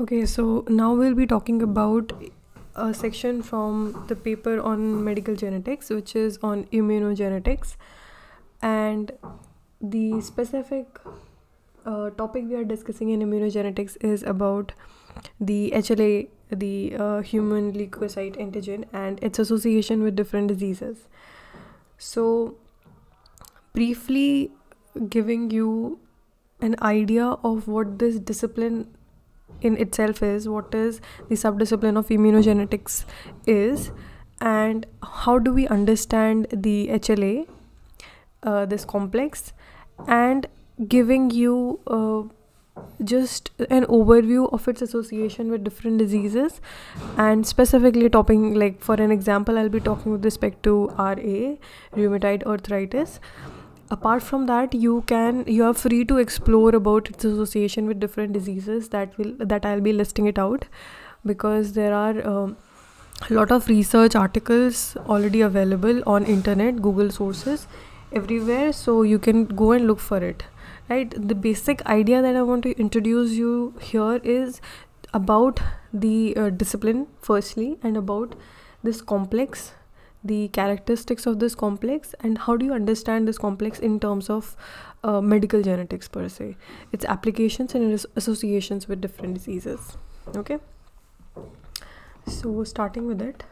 Okay, so now we'll be talking about a section from the paper on medical genetics, which is on immunogenetics. And the specific uh, topic we are discussing in immunogenetics is about the HLA, the uh, human leukocyte antigen, and its association with different diseases. So, briefly giving you an idea of what this discipline in itself is what is the subdiscipline of immunogenetics is and how do we understand the HLA uh, this complex and giving you uh, just an overview of its association with different diseases and specifically topping like for an example i'll be talking with respect to ra rheumatoid arthritis apart from that you can you are free to explore about its association with different diseases that will that i'll be listing it out because there are um, a lot of research articles already available on internet google sources everywhere so you can go and look for it right the basic idea that i want to introduce you here is about the uh, discipline firstly and about this complex the characteristics of this complex and how do you understand this complex in terms of uh, medical genetics per se its applications and associations with different diseases okay so starting with it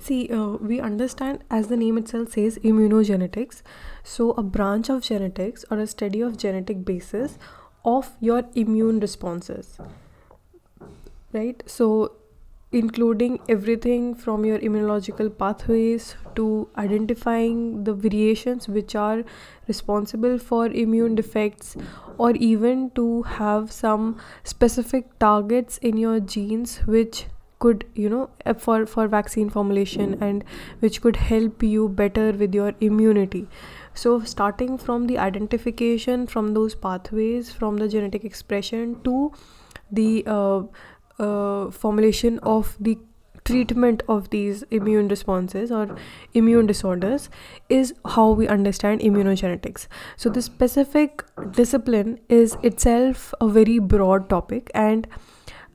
see uh, we understand as the name itself says immunogenetics so a branch of genetics or a study of genetic basis of your immune responses right so including everything from your immunological pathways to identifying the variations which are responsible for immune defects or even to have some specific targets in your genes which could you know eh, for for vaccine formulation and which could help you better with your immunity so starting from the identification from those pathways from the genetic expression to the uh, uh, formulation of the treatment of these immune responses or immune disorders is how we understand immunogenetics. So, this specific discipline is itself a very broad topic, and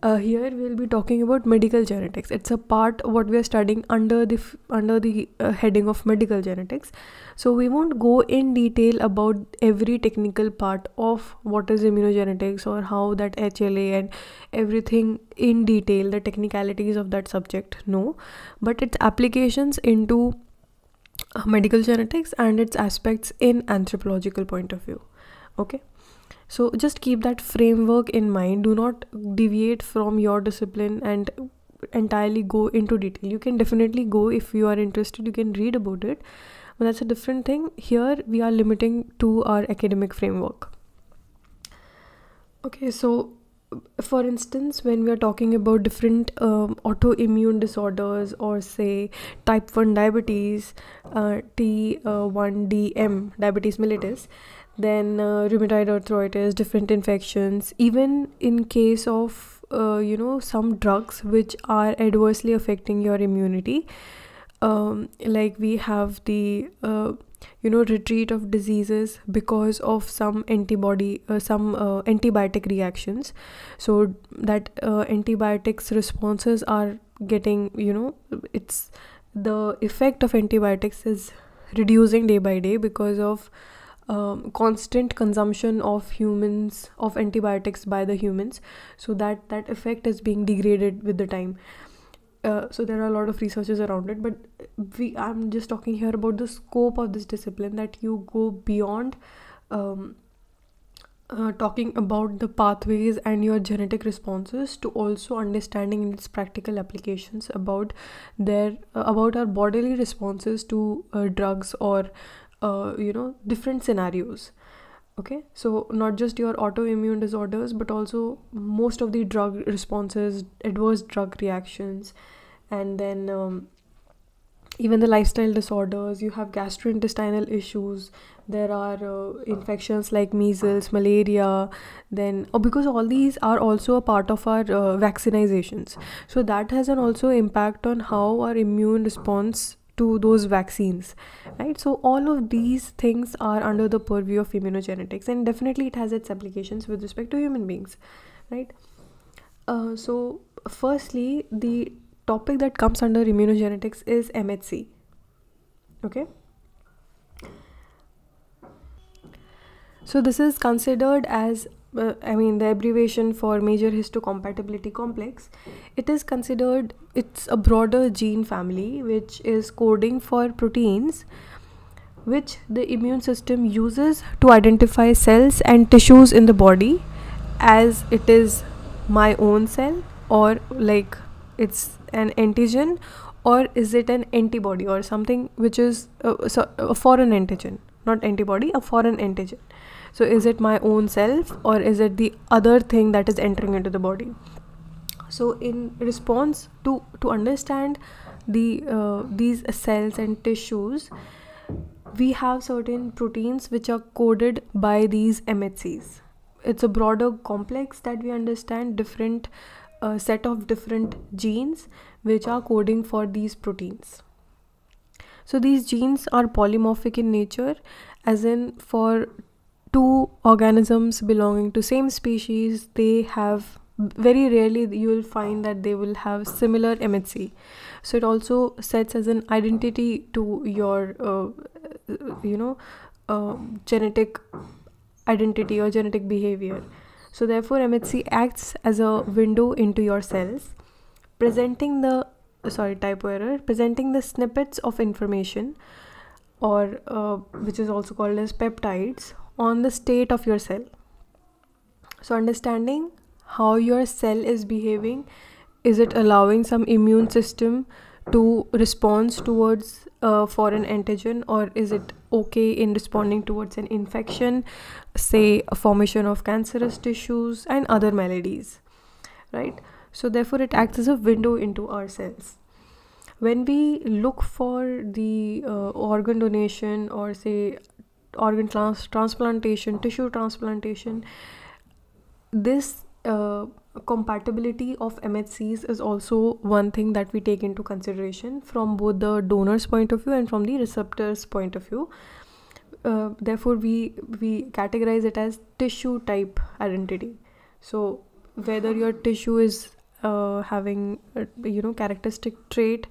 uh, here we'll be talking about medical genetics. It's a part what we are studying under the under the uh, heading of medical genetics. So we won't go in detail about every technical part of what is immunogenetics or how that HLA and everything in detail, the technicalities of that subject. No, but its applications into uh, medical genetics and its aspects in anthropological point of view. Okay so just keep that framework in mind do not deviate from your discipline and entirely go into detail you can definitely go if you are interested you can read about it but that's a different thing here we are limiting to our academic framework okay so for instance when we are talking about different um, autoimmune disorders or say type 1 diabetes uh, t1dm uh, diabetes mellitus then uh, rheumatoid arthritis, different infections, even in case of uh, you know some drugs which are adversely affecting your immunity. Um, like we have the uh, you know retreat of diseases because of some antibody uh, some uh, antibiotic reactions so that uh, antibiotics responses are getting you know it's the effect of antibiotics is reducing day by day because of um, constant consumption of humans of antibiotics by the humans so that that effect is being degraded with the time uh, so there are a lot of researches around it but we i'm just talking here about the scope of this discipline that you go beyond um, uh, talking about the pathways and your genetic responses to also understanding its practical applications about their uh, about our bodily responses to uh, drugs or uh, you know different scenarios okay so not just your autoimmune disorders but also most of the drug responses adverse drug reactions and then um, even the lifestyle disorders you have gastrointestinal issues there are uh, infections like measles malaria then oh, because all these are also a part of our uh, vaccinations so that has an also impact on how our immune response to those vaccines right so all of these things are under the purview of immunogenetics and definitely it has its applications with respect to human beings right uh, so firstly the topic that comes under immunogenetics is mhc okay so this is considered as uh, I mean the abbreviation for major histocompatibility complex, it is considered it's a broader gene family which is coding for proteins which the immune system uses to identify cells and tissues in the body as it is my own cell or like it's an antigen or is it an antibody or something which is a uh, uh, foreign antigen not antibody a foreign antigen so is it my own self or is it the other thing that is entering into the body so in response to to understand the uh, these cells and tissues we have certain proteins which are coded by these MHCs. It's a broader complex that we understand different uh, set of different genes which are coding for these proteins. So these genes are polymorphic in nature as in for two organisms belonging to same species they have very rarely you will find that they will have similar MHC. So it also sets as an identity to your, uh, you know, uh, genetic identity or genetic behavior. So therefore, MHC acts as a window into your cells, presenting the sorry typo error, presenting the snippets of information, or uh, which is also called as peptides on the state of your cell so understanding how your cell is behaving is it allowing some immune system to respond towards a uh, foreign antigen or is it okay in responding towards an infection say a formation of cancerous tissues and other maladies right so therefore it acts as a window into our cells when we look for the uh, organ donation or say organ trans- transplantation, tissue transplantation. This uh, compatibility of MHCs is also one thing that we take into consideration from both the donor's point of view and from the receptor's point of view. Uh, therefore, we we categorize it as tissue type identity. So whether your tissue is uh, having uh, you know characteristic trait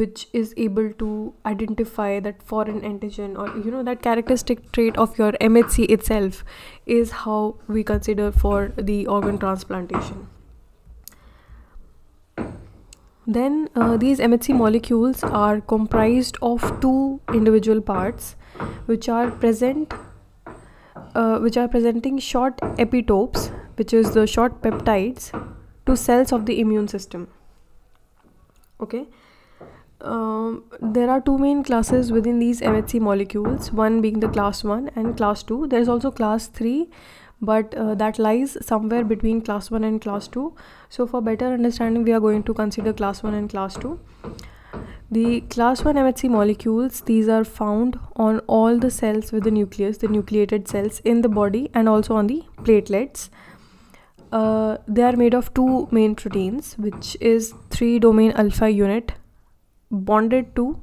which is able to identify that foreign antigen or you know that characteristic trait of your MHC itself is how we consider for the organ transplantation. Then uh, these MHC molecules are comprised of two individual parts which are present uh, which are presenting short epitopes which is the short peptides to cells of the immune system okay um, there are two main classes within these MHC molecules, one being the class 1 and class 2. There is also class 3 but uh, that lies somewhere between class 1 and class 2. So for better understanding we are going to consider class 1 and class 2. The class 1 MHC molecules, these are found on all the cells with the nucleus, the nucleated cells in the body and also on the platelets. Uh, they are made of two main proteins which is 3 domain alpha unit bonded to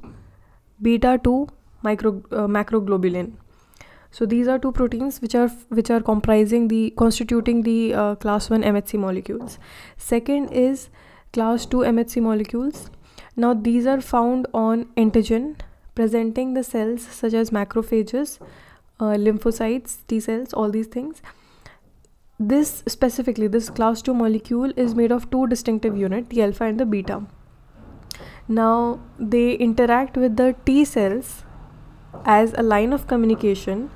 beta 2 micro, uh, macroglobulin so these are two proteins which are which are comprising the constituting the uh, class 1 mhc molecules second is class 2 mhc molecules now these are found on antigen presenting the cells such as macrophages uh, lymphocytes t cells all these things this specifically this class 2 molecule is made of two distinctive units the alpha and the beta now they interact with the T cells as a line of communication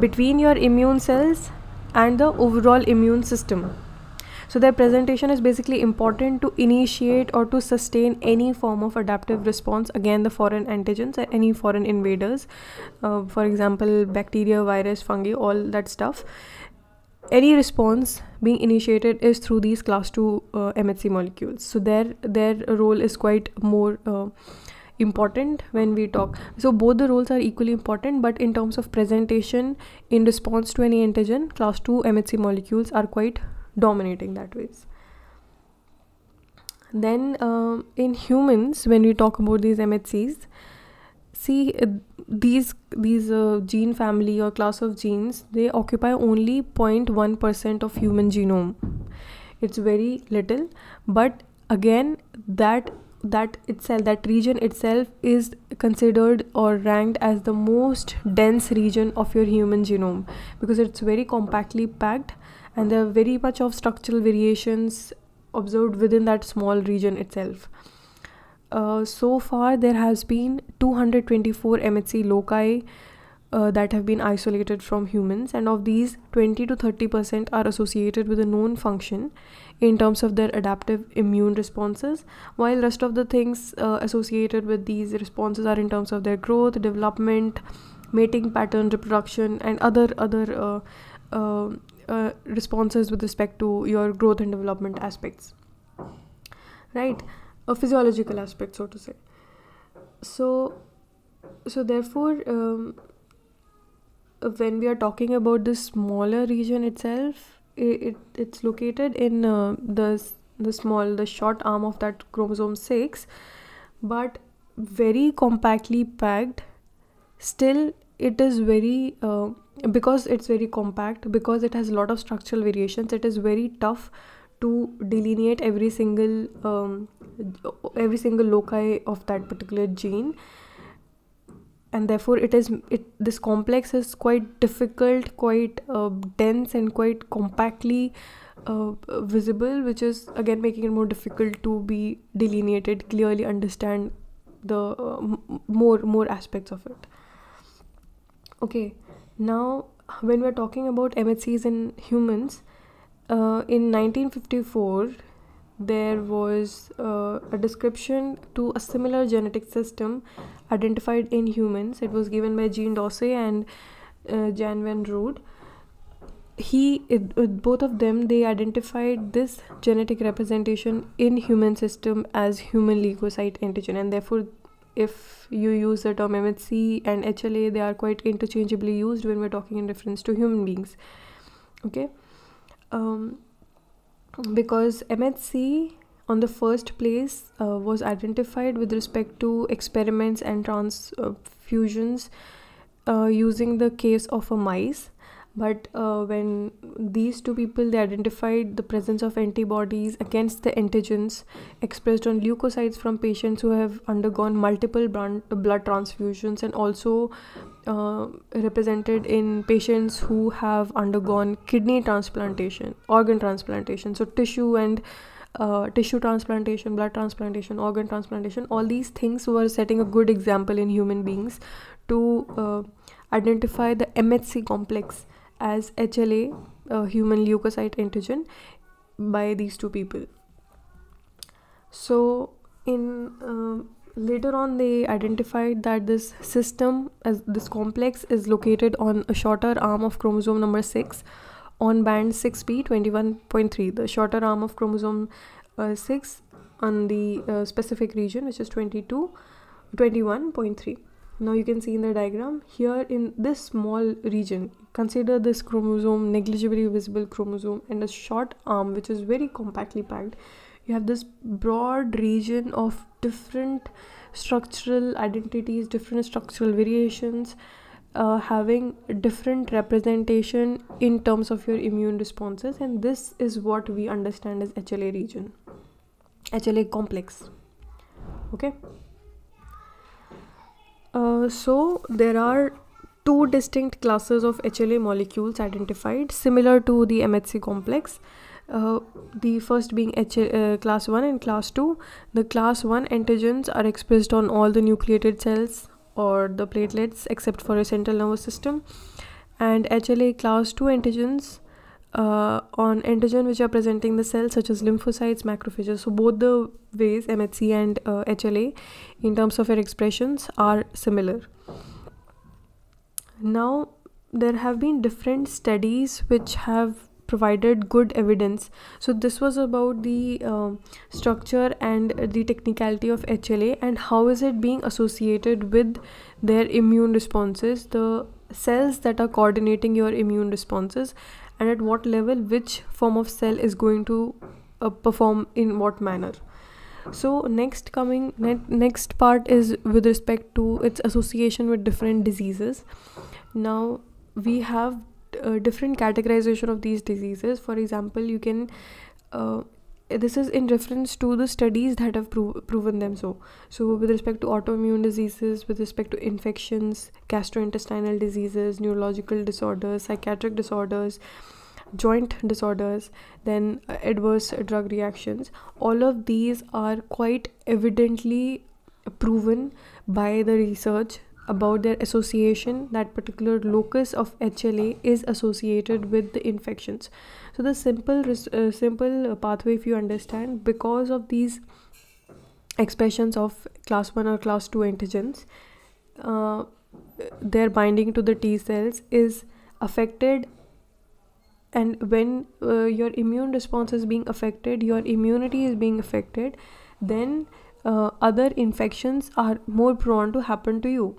between your immune cells and the overall immune system. So their presentation is basically important to initiate or to sustain any form of adaptive response against the foreign antigens or any foreign invaders. Uh, for example, bacteria, virus, fungi, all that stuff any response being initiated is through these class 2 uh, MHC molecules. So their their role is quite more uh, important when we talk. So both the roles are equally important, but in terms of presentation in response to any antigen, class 2 MHC molecules are quite dominating that ways. Then uh, in humans, when we talk about these MHCs, see uh, these these uh, gene family or class of genes they occupy only 0.1% of human genome it's very little but again that that itself that region itself is considered or ranked as the most dense region of your human genome because it's very compactly packed and there are very much of structural variations observed within that small region itself uh, so far there has been 224 MHC loci uh, that have been isolated from humans and of these 20 to 30% are associated with a known function in terms of their adaptive immune responses while rest of the things uh, associated with these responses are in terms of their growth development mating pattern reproduction and other other uh, uh, uh responses with respect to your growth and development aspects right a physiological aspect, so to say. So, so therefore, um, when we are talking about the smaller region itself, it, it it's located in uh, the the small, the short arm of that chromosome six, but very compactly packed. Still, it is very uh, because it's very compact because it has a lot of structural variations. It is very tough to delineate every single um, every single loci of that particular gene and therefore it is it this complex is quite difficult quite uh, dense and quite compactly uh, visible which is again making it more difficult to be delineated clearly understand the uh, more more aspects of it okay now when we're talking about mhcs in humans uh, in 1954, there was uh, a description to a similar genetic system identified in humans. It was given by Jean Dossey and uh, Jan van Rood. He, it, both of them, they identified this genetic representation in human system as human leukocyte antigen, and therefore, if you use the term MHC and HLA, they are quite interchangeably used when we're talking in reference to human beings. Okay um, because MHC on the first place uh, was identified with respect to experiments and transfusions uh, uh, using the case of a mice but uh, when these two people they identified the presence of antibodies against the antigens expressed on leukocytes from patients who have undergone multiple blood transfusions and also uh, represented in patients who have undergone kidney transplantation organ transplantation so tissue and uh, tissue transplantation, blood transplantation, organ transplantation, all these things were setting a good example in human beings to uh, identify the MHC complex as HLA, uh, human leukocyte antigen, by these two people. So, in uh, later on, they identified that this system, as this complex, is located on a shorter arm of chromosome number six, on band 6p 21.3, the shorter arm of chromosome uh, six, on the uh, specific region, which is 22, 21.3 now you can see in the diagram here in this small region consider this chromosome negligibly visible chromosome and a short arm which is very compactly packed you have this broad region of different structural identities different structural variations uh, having different representation in terms of your immune responses and this is what we understand as HLA region HLA complex okay uh, so there are two distinct classes of HLA molecules identified similar to the MHC complex. Uh, the first being H uh, class 1 and class 2. The class 1 antigens are expressed on all the nucleated cells or the platelets except for a central nervous system and HLA class 2 antigens uh, on antigen which are presenting the cells such as lymphocytes, macrophages. So both the ways MHC and uh, HLA in terms of their expressions are similar. Now there have been different studies which have provided good evidence. So this was about the uh, structure and the technicality of HLA and how is it being associated with their immune responses, the cells that are coordinating your immune responses and at what level which form of cell is going to uh, perform in what manner so next coming ne next part is with respect to its association with different diseases now we have uh, different categorization of these diseases for example you can uh, this is in reference to the studies that have pro proven them so. So, with respect to autoimmune diseases, with respect to infections, gastrointestinal diseases, neurological disorders, psychiatric disorders, joint disorders, then uh, adverse drug reactions, all of these are quite evidently proven by the research about their association that particular locus of HLA is associated with the infections so the simple uh, simple pathway if you understand because of these expressions of class 1 or class 2 antigens uh, their binding to the T cells is affected and when uh, your immune response is being affected your immunity is being affected then uh, other infections are more prone to happen to you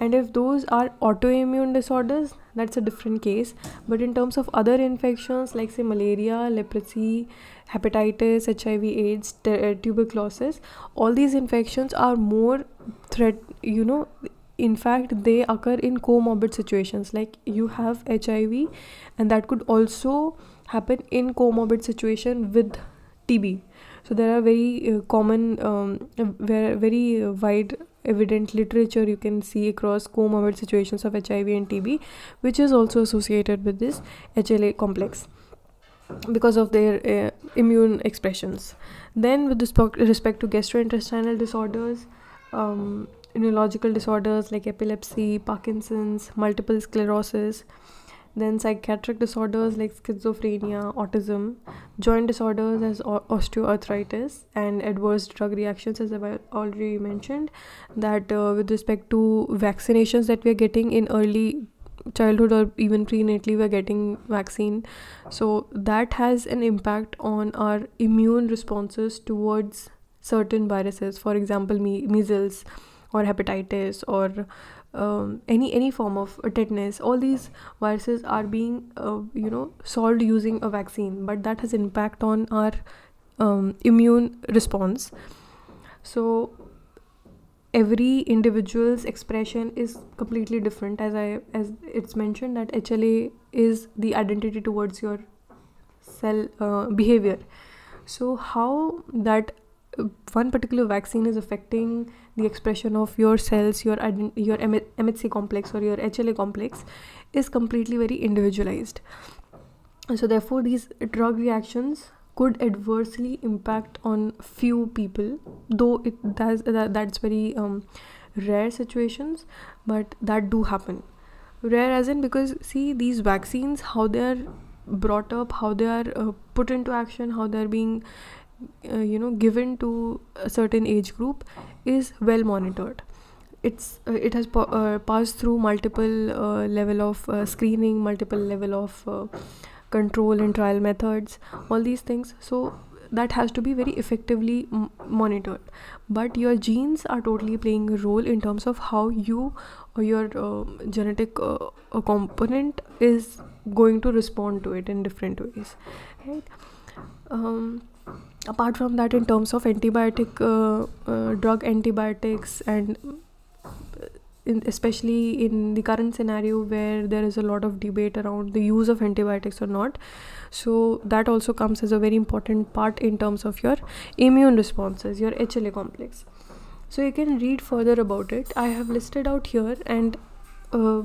and if those are autoimmune disorders that's a different case but in terms of other infections like say malaria leprosy hepatitis hiv aids uh, tuberculosis all these infections are more threat you know in fact they occur in comorbid situations like you have hiv and that could also happen in comorbid situation with tb so there are very uh, common, um, uh, very wide evident literature you can see across comorbid situations of HIV and TB, which is also associated with this HLA complex because of their uh, immune expressions. Then, with respect to gastrointestinal disorders, um, neurological disorders like epilepsy, Parkinson's, multiple sclerosis, then psychiatric disorders like schizophrenia, autism, joint disorders as osteoarthritis, and adverse drug reactions, as I already mentioned. That uh, with respect to vaccinations that we are getting in early childhood or even prenatally we're getting vaccine so that has an impact on our immune responses towards certain viruses for example me- measles or hepatitis or um, any any form of uh, tetanus all these viruses are being uh, you know solved using a vaccine but that has impact on our um, immune response so every individual's expression is completely different as i as it's mentioned that hla is the identity towards your cell uh, behavior so how that one particular vaccine is affecting the expression of your cells, your your MHC complex or your HLA complex, is completely very individualized. So therefore, these drug reactions could adversely impact on few people, though it does that, that's very um, rare situations, but that do happen. Rare as in because see these vaccines, how they are brought up, how they are uh, put into action, how they are being uh, you know given to a certain age group is well monitored it's uh, it has po- uh, passed through multiple uh, level of uh, screening multiple level of uh, control and trial methods all these things so that has to be very effectively m- monitored but your genes are totally playing a role in terms of how you or your uh, genetic component is going to respond to it in different ways right um, apart from that in terms of antibiotic uh, uh, drug antibiotics and uh, in, especially in the current scenario where there is a lot of debate around the use of antibiotics or not so that also comes as a very important part in terms of your immune responses your hla complex so you can read further about it i have listed out here and uh,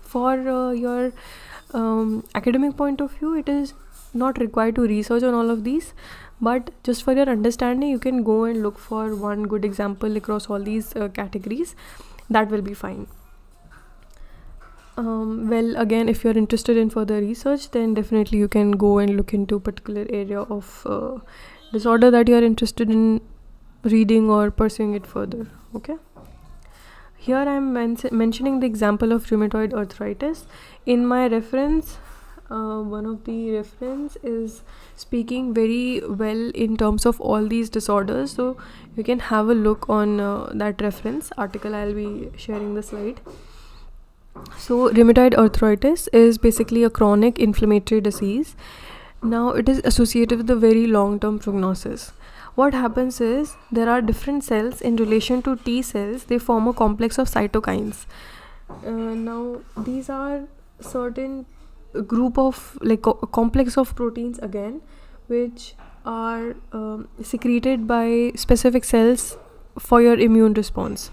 for uh, your um, academic point of view it is not required to research on all of these but just for your understanding you can go and look for one good example across all these uh, categories that will be fine um, well again if you're interested in further research then definitely you can go and look into particular area of uh, disorder that you are interested in reading or pursuing it further okay here i'm men mentioning the example of rheumatoid arthritis in my reference uh, one of the reference is speaking very well in terms of all these disorders so you can have a look on uh, that reference article i'll be sharing the slide so rheumatoid arthritis is basically a chronic inflammatory disease now it is associated with a very long term prognosis what happens is there are different cells in relation to t cells they form a complex of cytokines uh, now these are certain group of like a complex of proteins again which are um, secreted by specific cells for your immune response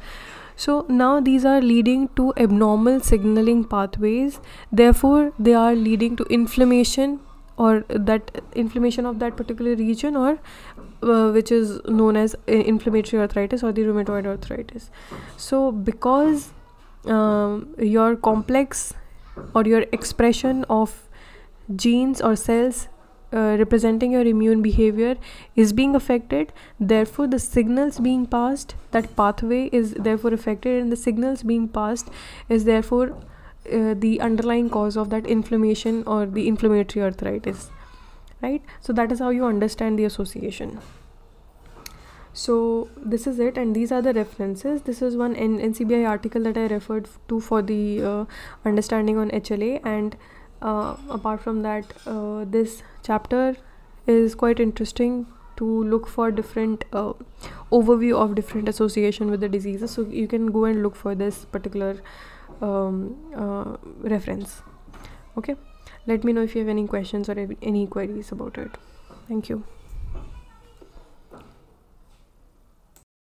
so now these are leading to abnormal signaling pathways therefore they are leading to inflammation or that inflammation of that particular region or uh, which is known as uh, inflammatory arthritis or the rheumatoid arthritis so because um, your complex or your expression of genes or cells uh, representing your immune behavior is being affected therefore the signals being passed that pathway is therefore affected and the signals being passed is therefore uh, the underlying cause of that inflammation or the inflammatory arthritis right so that is how you understand the association so this is it and these are the references this is one N ncbi article that i referred to for the uh, understanding on hla and uh, apart from that uh, this chapter is quite interesting to look for different uh, overview of different association with the diseases so you can go and look for this particular um, uh, reference okay let me know if you have any questions or any queries about it thank you